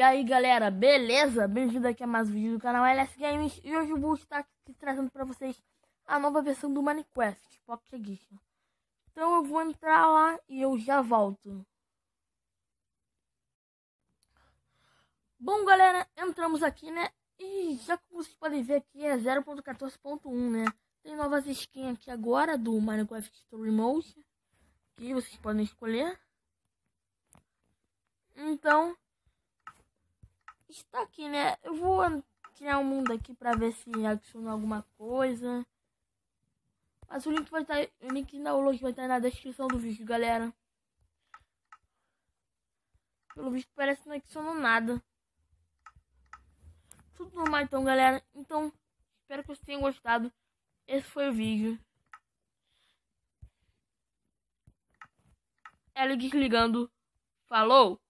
E aí galera, beleza? Bem-vindo aqui a mais um vídeo do canal LS Games E hoje eu vou estar aqui trazendo pra vocês a nova versão do Minecraft Pocket Edition Então eu vou entrar lá e eu já volto Bom galera, entramos aqui né E já como vocês podem ver aqui é 0.14.1 né Tem novas skins aqui agora do Minecraft Story Mode Que vocês podem escolher Então está aqui, né? Eu vou criar um mundo aqui pra ver se adiciona alguma coisa. Mas o link vai estar. Tá, o link da download vai estar tá na descrição do vídeo, galera. Pelo visto parece que não adicionou nada. Tudo normal então, galera. Então, espero que vocês tenham gostado. Esse foi o vídeo. Ela desligando. Falou!